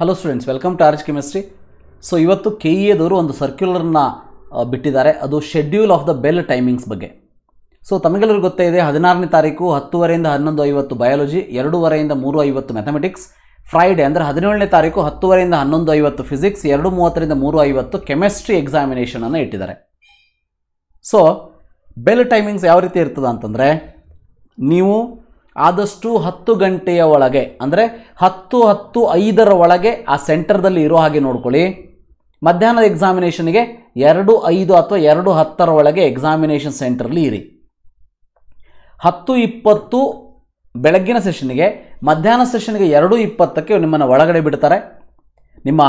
hello students welcome to org chemistry so ಇವತ್ತು K E e ಎದವರು ಒಂದು ಸರ್ಕ್ಯುಲರ್ನ ಬಿಟ್ಟಿದ್ದಾರೆ ಅದು schedule of the bell timings ಬಗ್ಗೆ ಸೊ ತಮಗೆಲ್ಲರಿಗೂ ಗೊತ್ತೇ ಇದೆ ಹದಿನಾರನೇ ತಾರೀಕು ಹತ್ತುವರೆಯಿಂದ ಹನ್ನೊಂದು ಐವತ್ತು ಬಯಾಲಜಿ ಎರಡೂವರೆಯಿಂದ ಮೂರು ಐವತ್ತು ಮ್ಯಾಥಮೆಟಿಕ್ಸ್ ಫ್ರೈಡೆ ಅಂದರೆ ಹದಿನೇಳನೇ ತಾರೀಕು ಹತ್ತುವರೆಯಿಂದ ಹನ್ನೊಂದು ಐವತ್ತು ಫಿಸಿಕ್ಸ್ ಎರಡು ಮೂವತ್ತರಿಂದ ಮೂರು ಐವತ್ತು ಕೆಮಿಸ್ಟ್ರಿ ಎಕ್ಸಾಮಿನೇಷನನ್ನು ಇಟ್ಟಿದ್ದಾರೆ ಸೊ ಬೆಲ್ ಟೈಮಿಂಗ್ಸ್ ಯಾವ ರೀತಿ ಇರ್ತದೆ ಅಂತಂದರೆ ನೀವು ಆದಷ್ಟು ಹತ್ತು ಗಂಟೆಯ ಒಳಗೆ ಅಂದರೆ ಹತ್ತು ಹತ್ತು ಐದರ ಒಳಗೆ ಆ ಸೆಂಟರ್ದಲ್ಲಿ ಇರೋ ಹಾಗೆ ನೋಡ್ಕೊಳ್ಳಿ ಮಧ್ಯಾಹ್ನದ ಎಕ್ಸಾಮಿನೇಷನ್ಗೆ ಎರಡು ಐದು ಅಥವಾ ಎರಡು ಹತ್ತರ ಒಳಗೆ ಎಕ್ಸಾಮಿನೇಷನ್ ಸೆಂಟರ್ಲಿ ಇರಿ ಹತ್ತು ಇಪ್ಪತ್ತು ಬೆಳಗ್ಗಿನ ಸೆಷನ್ಗೆ ಮಧ್ಯಾಹ್ನ ಸೆಷನ್ಗೆ ಎರಡು ಇಪ್ಪತ್ತಕ್ಕೆ ನಿಮ್ಮನ್ನು ಒಳಗಡೆ ಬಿಡ್ತಾರೆ ನಿಮ್ಮ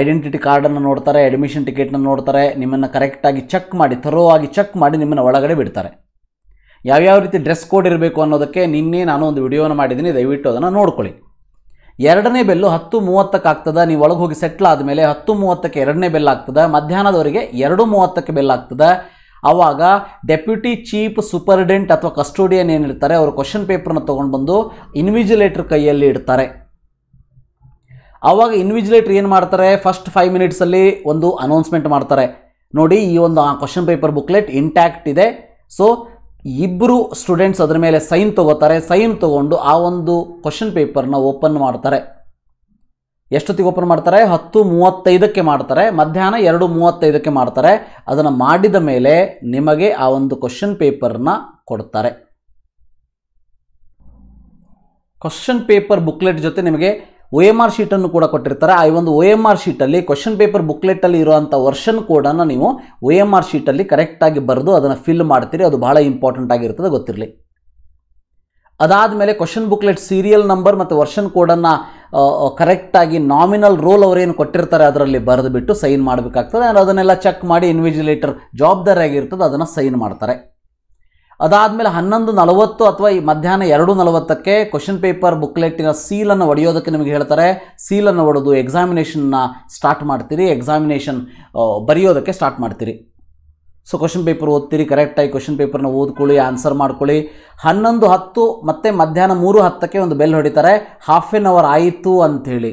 ಐಡೆಂಟಿಟಿ ಕಾರ್ಡನ್ನು ನೋಡ್ತಾರೆ ಅಡ್ಮಿಷನ್ ಟಿಕೆಟ್ನ ನೋಡ್ತಾರೆ ನಿಮ್ಮನ್ನು ಕರೆಕ್ಟಾಗಿ ಚೆಕ್ ಮಾಡಿ ಥರೋ ಆಗಿ ಚೆಕ್ ಮಾಡಿ ನಿಮ್ಮನ್ನು ಒಳಗಡೆ ಬಿಡ್ತಾರೆ ಯಾವ್ಯಾವ ರೀತಿ ಡ್ರೆಸ್ ಕೋಡ್ ಇರಬೇಕು ಅನ್ನೋದಕ್ಕೆ ನಿನ್ನೆ ನಾನು ಒಂದು ವಿಡಿಯೋನ ಮಾಡಿದ್ದೀನಿ ದಯವಿಟ್ಟು ಅದನ್ನು ನೋಡ್ಕೊಳ್ಳಿ ಎರಡನೇ ಬೆಲ್ಲು ಹತ್ತು ಮೂವತ್ತಕ್ಕೆ ಆಗ್ತದೆ ನೀವು ಒಳಗೆ ಹೋಗಿ ಸೆಟ್ಲ್ ಆದಮೇಲೆ ಹತ್ತು ಮೂವತ್ತಕ್ಕೆ ಎರಡನೇ ಬೆಲ್ ಆಗ್ತದೆ ಮಧ್ಯಾಹ್ನದವರೆಗೆ ಎರಡು ಮೂವತ್ತಕ್ಕೆ ಬೆಲ್ಲ ಆಗ್ತದೆ ಆವಾಗ ಡೆಪ್ಯೂಟಿ ಚೀಫ್ ಸೂಪರ್ಡೆಂಟ್ ಅಥವಾ ಕಸ್ಟೋಡಿಯನ್ ಏನಿರ್ತಾರೆ ಅವರು ಕ್ವಶನ್ ಪೇಪರ್ನ ತೊಗೊಂಡು ಬಂದು ಇನ್ವಿಜಿಲೇಟರ್ ಕೈಯಲ್ಲಿ ಇಡ್ತಾರೆ ಆವಾಗ ಇನ್ವಿಜಿಲೇಟರ್ ಏನು ಮಾಡ್ತಾರೆ ಫಸ್ಟ್ ಫೈವ್ ಮಿನಿಟ್ಸಲ್ಲಿ ಒಂದು ಅನೌನ್ಸ್ಮೆಂಟ್ ಮಾಡ್ತಾರೆ ನೋಡಿ ಈ ಒಂದು ಕ್ವಶನ್ ಪೇಪರ್ ಬುಕ್ಲೆಟ್ ಇಂಟ್ಯಾಕ್ಟ್ ಇದೆ ಸೊ ಇಬ್ಬರು ಸ್ಟೂಡೆಂಟ್ಸ್ ಅದರ ಮೇಲೆ ಸೈನ್ ತಗೋತಾರೆ ಸೈನ್ ತಗೊಂಡು ಆ ಒಂದು ಕ್ವಶನ್ ಪೇಪರ್ನ ಓಪನ್ ಮಾಡ್ತಾರೆ ಎಷ್ಟೊತ್ತಿಗೆ ಓಪನ್ ಮಾಡ್ತಾರೆ ಹತ್ತು ಮೂವತ್ತೈದಕ್ಕೆ ಮಾಡ್ತಾರೆ ಮಧ್ಯಾಹ್ನ ಎರಡು ಮೂವತ್ತೈದಕ್ಕೆ ಮಾಡ್ತಾರೆ ಅದನ್ನು ಮಾಡಿದ ಮೇಲೆ ನಿಮಗೆ ಆ ಒಂದು ಕ್ವಶನ್ ಪೇಪರ್ನ ಕೊಡ್ತಾರೆ ಕ್ವಶನ್ ಪೇಪರ್ ಬುಕ್ಲೆಟ್ ಜೊತೆ ನಿಮಗೆ ಒ ಎಮ್ ಆರ್ ಶೀಟನ್ನು ಕೂಡ ಕೊಟ್ಟಿರ್ತಾರೆ ಆ ಒಂದು ಒ ಎಮ್ ಆರ್ ಶೀಟಲ್ಲಿ ಕ್ವಶನ್ ಪೇಪರ್ ಬುಕ್ಲೆಟಲ್ಲಿ ಇರುವಂಥ ವರ್ಷನ್ ಕೋಡನ್ನು ನೀವು ಒ ಎಮ್ ಆರ್ ಶೀಟಲ್ಲಿ ಕರೆಕ್ಟಾಗಿ ಬರೆದು ಅದನ್ನು ಫಿಲ್ ಮಾಡ್ತೀರಿ ಅದು ಬಹಳ ಇಂಪಾರ್ಟೆಂಟ್ ಆಗಿರ್ತದೆ ಗೊತ್ತಿರಲಿ ಮೇಲೆ ಕ್ವಶನ್ ಬುಕ್ಲೆಟ್ ಸೀರಿಯಲ್ ನಂಬರ್ ಮತ್ತು ವರ್ಷನ್ ಕೋಡನ್ನು ಕರೆಕ್ಟಾಗಿ ನಾಮಿನಲ್ ರೋಲ್ ಅವರೇನು ಕೊಟ್ಟಿರ್ತಾರೆ ಅದರಲ್ಲಿ ಬರೆದು ಬಿಟ್ಟು ಸೈನ್ ಮಾಡಬೇಕಾಗ್ತದೆ ಅದನ್ನೆಲ್ಲ ಚೆಕ್ ಮಾಡಿ ಇನ್ವಿಜಿಲೇಟರ್ ಜವಾಬ್ದಾರಿಯಾಗಿರ್ತದೆ ಅದನ್ನು ಸೈನ್ ಮಾಡ್ತಾರೆ ಅದಾದಮೇಲೆ ಹನ್ನೊಂದು ನಲವತ್ತು ಅಥವಾ ಈ ಮಧ್ಯಾಹ್ನ ಎರಡು ನಲವತ್ತಕ್ಕೆ ಕ್ವಶನ್ ಪೇಪರ್ ಬುಕ್ಲೆಟ್ಟಿನ ಸೀಲನ್ನು ಒಡೆಯೋದಕ್ಕೆ ನಿಮಗೆ ಹೇಳ್ತಾರೆ ಸೀಲನ್ನು ಒಡೆದು ಎಕ್ಸಾಮಿನೇಷನ್ನ ಸ್ಟಾರ್ಟ್ ಮಾಡ್ತೀರಿ ಎಕ್ಸಾಮಿನೇಷನ್ ಬರೆಯೋದಕ್ಕೆ ಸ್ಟಾರ್ಟ್ ಮಾಡ್ತೀರಿ ಸೊ ಕ್ವಶನ್ ಪೇಪರ್ ಓದ್ತೀರಿ ಕರೆಕ್ಟಾಗಿ ಕ್ವಶನ್ ಪೇಪರ್ನ ಓದ್ಕೊಳ್ಳಿ ಆನ್ಸರ್ ಮಾಡ್ಕೊಳ್ಳಿ ಹನ್ನೊಂದು ಹತ್ತು ಮತ್ತು ಮಧ್ಯಾಹ್ನ ಮೂರು ಹತ್ತಕ್ಕೆ ಒಂದು ಬೆಲ್ ಹೊಡಿತಾರೆ ಹಾಫ್ ಎನ್ ಅವರ್ ಆಯಿತು ಅಂಥೇಳಿ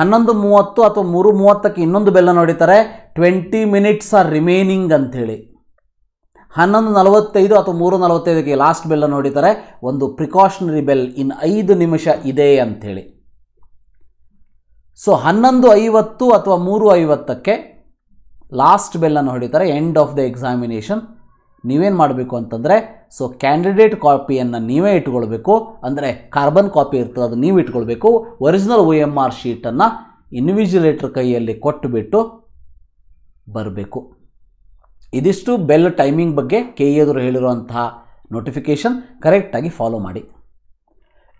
ಹನ್ನೊಂದು ಮೂವತ್ತು ಅಥವಾ ಮೂರು ಮೂವತ್ತಕ್ಕೆ ಇನ್ನೊಂದು ಬೆಲ್ಲನ್ನು ಹೊಡಿತಾರೆ ಟ್ವೆಂಟಿ ಮಿನಿಟ್ಸ್ ಆರ್ ರಿಮೇನಿಂಗ್ ಅಂಥೇಳಿ ಹನ್ನೊಂದು ನಲವತ್ತೈದು ಅಥವಾ ಮೂರು ನಲವತ್ತೈದಕ್ಕೆ ಲಾಸ್ಟ್ ಬೆಲ್ಲನ್ನು ಹೊಡಿತಾರೆ ಒಂದು ಪ್ರಿಕಾಷನರಿ ಬೆಲ್ ಇನ್ ಐದು ನಿಮಿಷ ಇದೆ ಅಂಥೇಳಿ ಸೊ ಹನ್ನೊಂದು ಐವತ್ತು ಅಥವಾ ಮೂರು ಐವತ್ತಕ್ಕೆ ಲಾಸ್ಟ್ ಬೆಲ್ಲನ್ನು ಹೊಡಿತಾರೆ ಎಂಡ್ ಆಫ್ ದ ಎಕ್ಸಾಮಿನೇಷನ್ ನೀವೇನು ಮಾಡಬೇಕು ಅಂತಂದರೆ ಸೊ ಕ್ಯಾಂಡಿಡೇಟ್ ಕಾಪಿಯನ್ನು ನೀವೇ ಇಟ್ಕೊಳ್ಬೇಕು ಅಂದರೆ ಕಾರ್ಬನ್ ಕಾಪಿ ಇರ್ತದೆ ಅದು ನೀವು ಇಟ್ಕೊಳ್ಬೇಕು ಒರಿಜಿನಲ್ ಒ ಎಮ್ ಆರ್ ಶೀಟನ್ನು ಇನ್ವಿಜಿಲೇಟರ್ ಕೈಯಲ್ಲಿ ಕೊಟ್ಟುಬಿಟ್ಟು ಬರಬೇಕು ಇದಿಷ್ಟು ಬೆಲ್ ಟೈಮಿಂಗ್ ಬಗ್ಗೆ ಕೆ ಎದುರು ಹೇಳಿರುವಂತಹ ನೋಟಿಫಿಕೇಷನ್ ಕರೆಕ್ಟಾಗಿ ಫಾಲೋ ಮಾಡಿ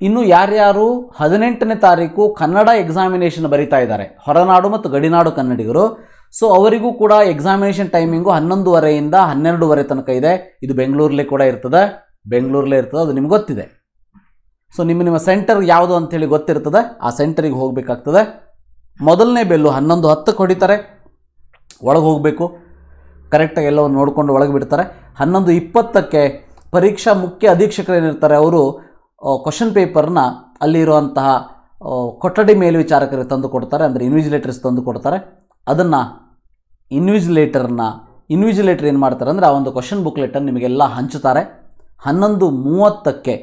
ಇನ್ನು ಯಾರ್ಯಾರು ಹದಿನೆಂಟನೇ ತಾರೀಕು ಕನ್ನಡ ಎಕ್ಸಾಮಿನೇಷನ್ ಬರಿತಾ ಇದ್ದಾರೆ ಹೊರನಾಡು ಮತ್ತು ಗಡಿನಾಡು ಕನ್ನಡಿಗರು ಸೊ ಅವರಿಗೂ ಕೂಡ ಎಕ್ಸಾಮಿನೇಷನ್ ಟೈಮಿಂಗು ಹನ್ನೊಂದುವರೆಯಿಂದ ಹನ್ನೆರಡುವರೆ ತನಕ ಇದೆ ಇದು ಬೆಂಗಳೂರಲ್ಲೇ ಕೂಡ ಇರ್ತದೆ ಬೆಂಗಳೂರಲ್ಲೇ ಇರ್ತದೆ ಅದು ನಿಮ್ಗೆ ಗೊತ್ತಿದೆ ಸೊ ನಿಮ್ಮ ನಿಮ್ಮ ಸೆಂಟರ್ ಯಾವುದು ಅಂತೇಳಿ ಗೊತ್ತಿರ್ತದೆ ಆ ಸೆಂಟರಿಗೆ ಹೋಗಬೇಕಾಗ್ತದೆ ಮೊದಲನೇ ಬೆಲ್ಲು ಹನ್ನೊಂದು ಹತ್ತಕ್ಕೆ ಹೊಡಿತಾರೆ ಒಳಗೆ ಹೋಗಬೇಕು ಕರೆಕ್ಟಾಗಿ ಎಲ್ಲವನ್ನು ನೋಡಿಕೊಂಡು ಒಳಗೆ ಬಿಡ್ತಾರೆ ಹನ್ನೊಂದು ಇಪ್ಪತ್ತಕ್ಕೆ ಪರೀಕ್ಷಾ ಮುಖ್ಯ ಅಧೀಕ್ಷಕರೇನಿರ್ತಾರೆ ಅವರು ಕ್ವಶನ್ ಪೇಪರ್ನ ಅಲ್ಲಿರುವಂತಹ ಕೊಠಡಿ ಮೇಲ್ವಿಚಾರಕರಿಗೆ ತಂದು ಕೊಡ್ತಾರೆ ಅಂದರೆ ಇನ್ವಿಜಿಲೇಟರ್ಸ್ ತಂದು ಕೊಡ್ತಾರೆ ಅದನ್ನು ಇನ್ವಿಜಿಲೇಟರ್ನ ಇನ್ವಿಜಿಲೇಟರ್ ಏನು ಮಾಡ್ತಾರೆ ಅಂದರೆ ಆ ಒಂದು ಕ್ವಶನ್ ಬುಕ್ಲೆಟನ್ನು ನಿಮಗೆಲ್ಲ ಹಂಚುತ್ತಾರೆ ಹನ್ನೊಂದು ಮೂವತ್ತಕ್ಕೆ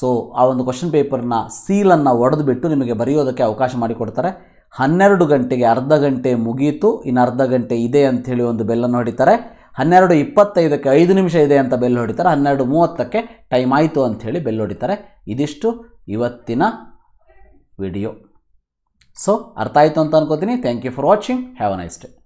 ಸೊ ಆ ಒಂದು ಕ್ವಶನ್ ಪೇಪರ್ನ ಸೀಲನ್ನು ಬಿಟ್ಟು ನಿಮಗೆ ಬರೆಯೋದಕ್ಕೆ ಅವಕಾಶ ಮಾಡಿಕೊಡ್ತಾರೆ ಹನ್ನೆರಡು ಗಂಟೆಗೆ ಅರ್ಧ ಗಂಟೆ ಮುಗಿಯಿತು ಇನ್ನು ಅರ್ಧ ಗಂಟೆ ಇದೆ ಅಂಥೇಳಿ ಒಂದು ಬೆಲ್ಲನ್ನು ಹೊಡಿತಾರೆ ಹನ್ನೆರಡು ಇಪ್ಪತ್ತೈದಕ್ಕೆ ಐದು ನಿಮಿಷ ಇದೆ ಅಂತ ಬೆಲ್ ಹೊಡಿತಾರೆ ಹನ್ನೆರಡು ಮೂವತ್ತಕ್ಕೆ ಟೈಮ್ ಆಯಿತು ಅಂಥೇಳಿ ಬೆಲ್ ಹೊಡಿತಾರೆ ಇದಿಷ್ಟು ಇವತ್ತಿನ ವಿಡಿಯೋ ಸೊ ಅರ್ಥ ಆಯಿತು ಅಂತ ಅನ್ಕೋತೀನಿ thank you for watching have a nice day